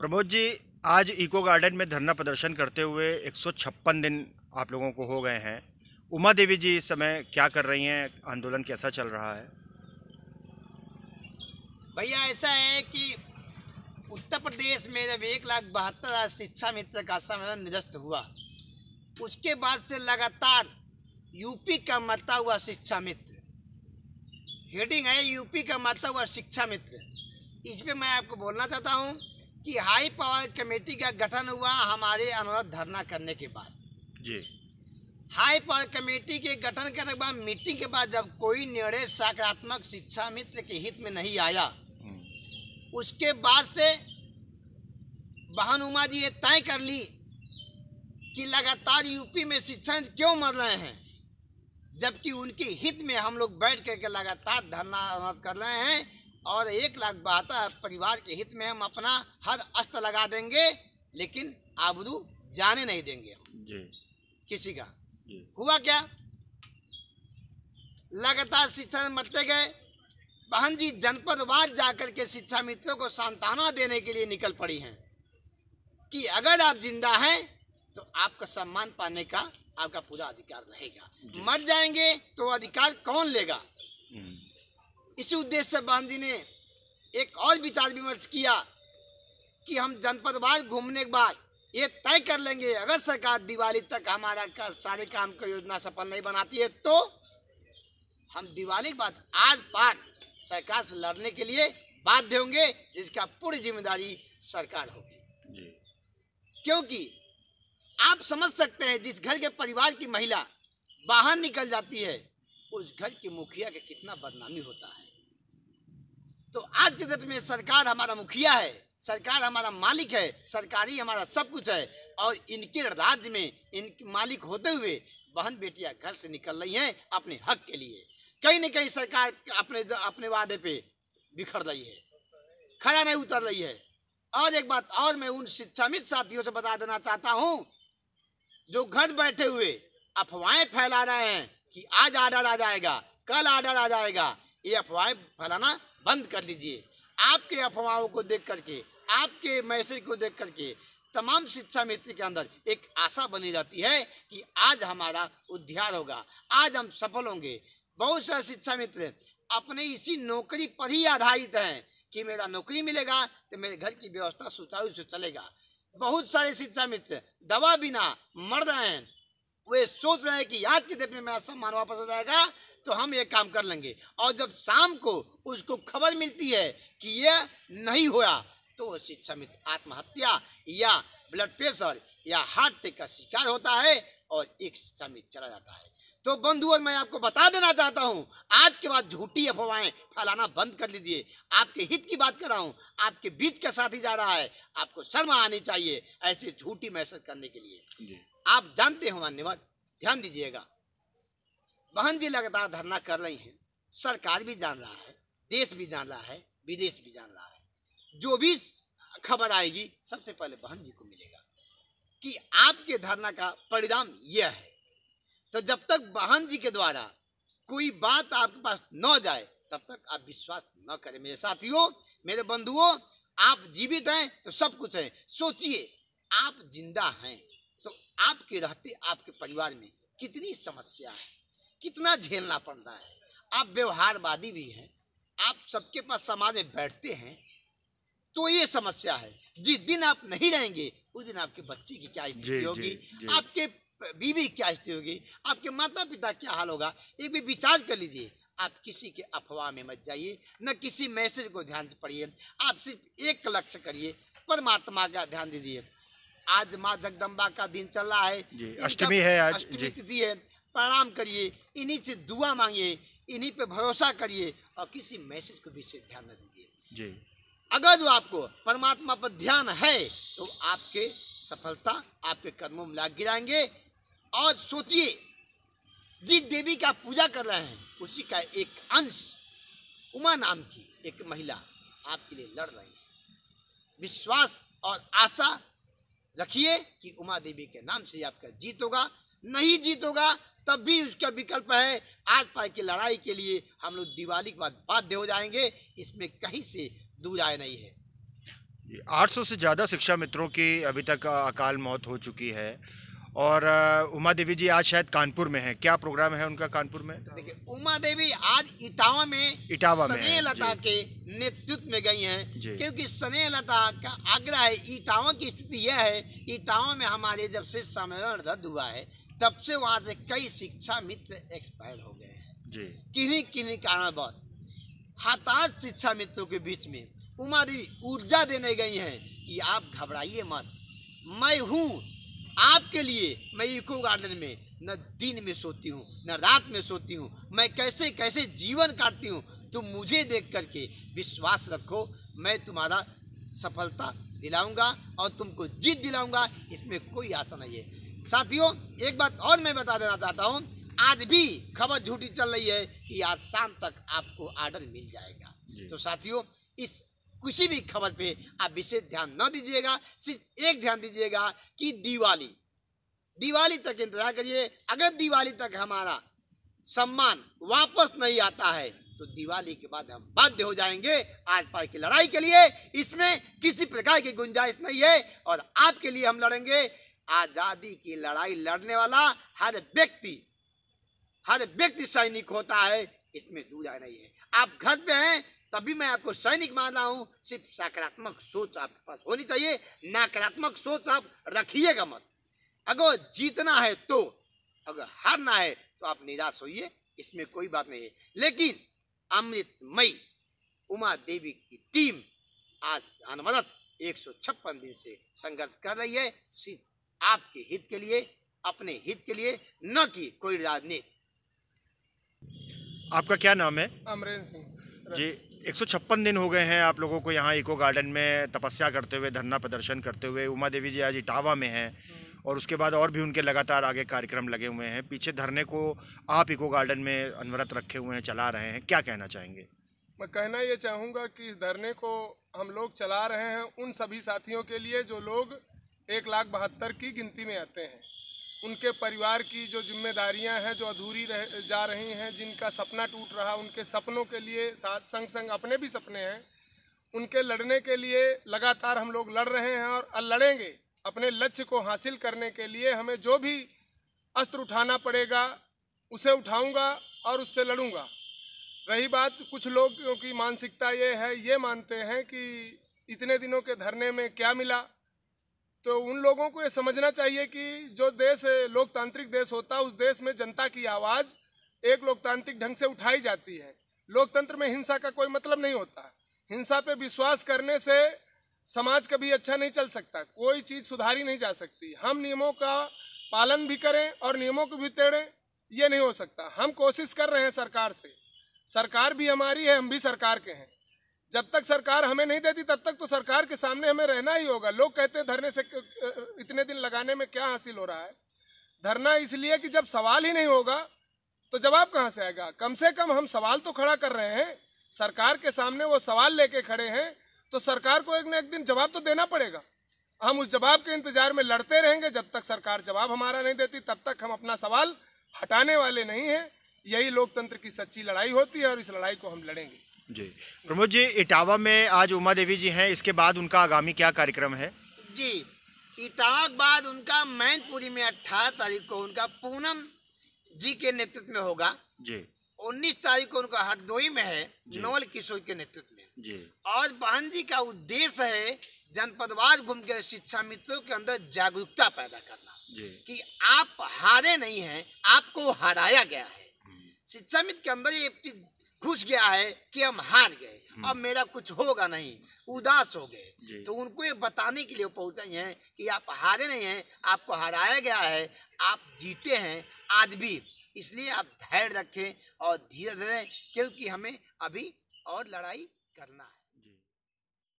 प्रमोद जी आज eco garden में धरना प्रदर्शन करते हुए 156 दिन आप लोगों को हो गए हैं उमा देवी जी इस समय क्या कर रही हैं आंदोलन कैसा चल रहा है भैया ऐसा है कि उत्तर प्रदेश में जब एक लाख बहत्तर हज़ार शिक्षा मित्र का सम्मेलन निरस्त हुआ उसके बाद से लगातार यूपी का मरता हुआ शिक्षा मित्र हेडिंग है यूपी का मरता हुआ शिक्षा मित्र इस पर मैं आपको बोलना चाहता हूँ कि हाई पावर कमेटी का गठन हुआ हमारे अनुरोध धरना करने के बाद जी हाई पावर कमेटी के गठन करने के बाद मीटिंग के बाद जब कोई निर्णय सकारात्मक शिक्षा मित्र के हित में नहीं आया हम्म। उसके बाद से बहन उमा जी ये तय कर ली कि लगातार यूपी में शिक्षण क्यों मर रहे हैं जबकि उनके हित में हम लोग बैठ करके लगातार धरना अनुरोध कर रहे हैं और एक लाख बात परिवार के हित में हम अपना हर अस्त लगा देंगे लेकिन आबरू जाने नहीं देंगे हम किसी का जी। हुआ क्या लगातार शिक्षा मरते गए बहन जी जनपद जनपदवार जाकर के शिक्षा मित्रों को सांत्वना देने के लिए निकल पड़ी हैं कि अगर आप जिंदा हैं तो आपका सम्मान पाने का आपका पूरा अधिकार रहेगा मर जाएंगे तो अधिकार कौन लेगा इसी उद्देश्य से बहन जी ने एक और विचार विमर्श किया कि हम जनपद जनपदवार घूमने के बाद ये तय कर लेंगे अगर सरकार दिवाली तक हमारा का सारे काम का योजना सफल नहीं बनाती है तो हम दिवाली के बाद आज पार सरकार से लड़ने के लिए बाध्य होंगे जिसका पूरी जिम्मेदारी सरकार होगी क्योंकि आप समझ सकते हैं जिस घर के परिवार की महिला बाहर निकल जाती है उस घर की मुखिया का कितना बदनामी होता है तो आज के डेट में सरकार हमारा मुखिया है सरकार हमारा मालिक है सरकारी हमारा सब कुछ है और इनके राज्य में इन मालिक होते हुए बहन बेटियां घर से निकल रही हैं अपने हक के लिए कहीं ना कहीं सरकार अपने अपने वादे पे बिखर रही है खड़ा नहीं उतर रही है और एक बात और मैं उन शिक्षामित साथियों से बता देना चाहता हूँ जो घर बैठे हुए अफवाहें फैला रहे हैं कि आज आर्डर आ जाएगा कल आर्डर आ जाएगा ये अफवाहें फैलाना बंद कर लीजिए आपके अफवाहों को देख करके आपके मैसेज को देख करके तमाम शिक्षा मित्र के अंदर एक आशा बनी रहती है कि आज हमारा उद्धार होगा आज हम सफल होंगे बहुत सारे शिक्षा मित्र अपने इसी नौकरी पर ही आधारित हैं कि मेरा नौकरी मिलेगा तो मेरे घर की व्यवस्था सुचारू से चलेगा बहुत सारे शिक्षा मित्र दवा बिना मर रहे हैं वे सोच रहे हैं कि आज की डेट में मेरा सम्मान वापस हो जाएगा तो हम ये काम कर लेंगे और जब शाम को उसको खबर मिलती है कि ये नहीं हुआ तो वो शिक्षा मित्र आत्महत्या या ब्लड प्रेशर या हार्ट अटैक का शिकार होता है और एक शिक्षा में चला जाता है तो बंधु और मैं आपको बता देना चाहता हूँ आज के बाद झूठी अफवाहें फैलाना बंद कर लीजिए आपके हित की बात कर रहा हूँ आपके बीच का साथी जा रहा है आपको शर्मा आनी चाहिए ऐसे झूठी मैसेज करने के लिए आप जानते हो मान्यवाद ध्यान दीजिएगा बहन जी लगातार धरना कर रही हैं सरकार भी जान रहा है देश भी जान रहा है विदेश भी जान रहा है जो भी खबर आएगी सबसे पहले बहन जी को मिलेगा कि आपके धरना का परिणाम यह है तो जब तक बहन जी के द्वारा कोई बात आपके पास न जाए तब तक आप विश्वास न करें मेरे साथियों मेरे बंधुओं आप जीवित हैं तो सब कुछ है सोचिए आप जिंदा हैं तो आपके रहते आपके परिवार में कितनी समस्या है कितना झेलना पड़ रहा है आप व्यवहारवादी भी हैं आप सबके पास समाज में बैठते हैं तो ये समस्या है जिस दिन आप नहीं रहेंगे उस दिन आपके बच्चे की क्या स्थिति होगी आपके बीवी क्या स्थिति होगी आपके माता पिता क्या हाल होगा ये भी विचार कर लीजिए आप किसी के अफवाह में मत जाइए न किसी मैसेज को ध्यान से पढ़िए आप सिर्फ एक लक्ष्य करिए परमात्मा का ध्यान दीजिए आज माँ जगदम्बा का दिन चल रहा है अष्टमी है आज अष्टमी तिथि है प्रणाम करिए इन्हीं से दुआ मांगिए इन्हीं पे भरोसा करिए और किसी मैसेज को भी ध्यान न दीजिए जी अगर जो आपको परमात्मा पर ध्यान है तो आपके सफलता आपके कदमों में लाग गिराएंगे और सोचिए जिस देवी का पूजा कर रहे हैं उसी का एक अंश उमा नाम की एक महिला आपके लिए लड़ रही है विश्वास और आशा रखिए कि उमा देवी के नाम से आपका जीत होगा नहीं जीत होगा तब भी उसका विकल्प है आज पाए की लड़ाई के लिए हम लोग दिवाली के बाद बाध्य हो जाएंगे इसमें कहीं से दूर आए नहीं है 800 से ज़्यादा शिक्षा मित्रों की अभी तक अकाल मौत हो चुकी है और उमा देवी जी आज शायद कानपुर में है क्या प्रोग्राम है उनका कानपुर में देखिए उमा देवी आज इटावा में इटावा में लता के नेतृत्व में गई हैं क्योंकि सने लता का आग्रह है इटावा की स्थिति यह है इटावा में हमारे जब से सम्मेलन रद्द हुआ है तब से वहाँ से कई शिक्षा मित्र एक्सपायर हो गए हैं किन्हीं किन्हीं कारणवश हताश शिक्षा मित्रों के बीच में उमा देवी ऊर्जा देने गई हैं कि आप घबराइए मत मैं हूँ आपके लिए मैं इको गार्डन में न दिन में सोती हूँ न रात में सोती हूँ मैं कैसे कैसे जीवन काटती हूँ तुम मुझे देख करके विश्वास रखो मैं तुम्हारा सफलता दिलाऊंगा और तुमको जीत दिलाऊंगा इसमें कोई आशा नहीं है साथियों एक बात और मैं बता देना चाहता हूँ आज भी खबर झूठी चल रही है कि आज शाम तक आपको आर्डर मिल जाएगा तो साथियों इस किसी भी खबर पे आप विशेष ध्यान न दीजिएगा सिर्फ एक ध्यान दीजिएगा कि दिवाली दिवाली तक इंतजार करिए अगर दिवाली तक हमारा सम्मान वापस नहीं आता है तो दिवाली के बाद हम बाध्य हो जाएंगे आज पास की लड़ाई के लिए इसमें किसी प्रकार की गुंजाइश नहीं है और आपके लिए हम लड़ेंगे आज़ादी की लड़ाई लड़ने वाला हर व्यक्ति हर व्यक्ति सैनिक होता है इसमें दूर नहीं है आप घर पे हैं तभी मैं आपको सैनिक मान रहा हूँ सिर्फ सकारात्मक सोच आपके पास होनी चाहिए नकारात्मक सोच आप रखिएगा मत अगर जीतना है तो अगर हारना है तो आप निराश होइए इसमें कोई बात नहीं है लेकिन अमृतमयी उमा देवी की टीम आज अनवरत एक सौ छप्पन दिन से संघर्ष कर रही है सिर्फ आपके हित के लिए अपने हित के लिए न कि कोई राजनीति आपका क्या नाम है अमरेंद्र सिंह जी 156 दिन हो गए हैं आप लोगों को यहाँ इको गार्डन में तपस्या करते हुए धरना प्रदर्शन करते हुए उमा देवी जी आज इटावा में हैं हम्म। और उसके बाद और भी उनके लगातार आगे कार्यक्रम लगे हुए हैं पीछे धरने को आप इको गार्डन में अनवरत रखे हुए हैं चला रहे हैं क्या कहना चाहेंगे मैं कहना ये चाहूँगा कि इस धरने को हम लोग चला रहे हैं उन सभी साथियों के लिए जो लोग एक लाख बहत्तर की गिनती में आते हैं उनके परिवार की जो जिम्मेदारियां हैं जो अधूरी रह जा रही हैं जिनका सपना टूट रहा उनके सपनों के लिए साथ संग संग अपने भी सपने हैं उनके लड़ने के लिए लगातार हम लोग लड़ रहे हैं और लड़ेंगे अपने लक्ष्य को हासिल करने के लिए हमें जो भी अस्त्र उठाना पड़ेगा उसे उठाऊंगा और उससे लड़ूंगा रही बात कुछ लोग की मानसिकता ये है ये मानते हैं कि इतने दिनों के धरने में क्या मिला तो उन लोगों को ये समझना चाहिए कि जो देश लोकतांत्रिक देश होता है उस देश में जनता की आवाज़ एक लोकतांत्रिक ढंग से उठाई जाती है लोकतंत्र में हिंसा का कोई मतलब नहीं होता हिंसा पे विश्वास करने से समाज कभी अच्छा नहीं चल सकता कोई चीज़ सुधारी नहीं जा सकती हम नियमों का पालन भी करें और नियमों को भी तेड़ें ये नहीं हो सकता हम कोशिश कर रहे हैं सरकार से सरकार भी हमारी है हम भी सरकार के हैं जब तक सरकार हमें नहीं देती तब तक तो सरकार के सामने हमें रहना ही होगा लोग कहते हैं धरने से इतने दिन लगाने में क्या हासिल हो रहा है धरना इसलिए कि जब सवाल ही नहीं होगा तो जवाब कहाँ से आएगा कम से कम हम सवाल तो खड़ा कर रहे हैं सरकार के सामने वो सवाल लेके खड़े हैं तो सरकार को एक ना एक दिन जवाब तो देना पड़ेगा हम उस जवाब के इंतजार में लड़ते रहेंगे जब तक सरकार जवाब हमारा नहीं देती तब तक हम अपना सवाल हटाने वाले नहीं हैं यही लोकतंत्र की सच्ची लड़ाई होती है और इस लड़ाई को हम लड़ेंगे जी प्रमोद जी इटावा में आज उमा देवी जी हैं इसके बाद उनका आगामी क्या कार्यक्रम है जी इटावा के बाद उनका मैनपुरी में अट्ठारह तारीख को उनका पूनम जी के नेतृत्व में होगा जी उन्नीस तारीख को उनका हरदोई में है नवल किशोर के नेतृत्व में जी और बहन जी का उद्देश्य है जनपदवार घूम के शिक्षा मित्रों के अंदर जागरूकता पैदा करना कि आप हारे नहीं हैं आपको हराया गया है हम्म। शिक्षा मित्र के अंदर ये घुस गया है कि हम हार गए हम्म। अब मेरा कुछ होगा नहीं उदास हो गए तो उनको ये बताने के लिए पहुंचे हैं कि आप हारे नहीं हैं आपको हराया गया है आप जीते हैं आज भी इसलिए आप धैर्य रखें और धीरे धीरे क्योंकि हमें अभी और लड़ाई करना है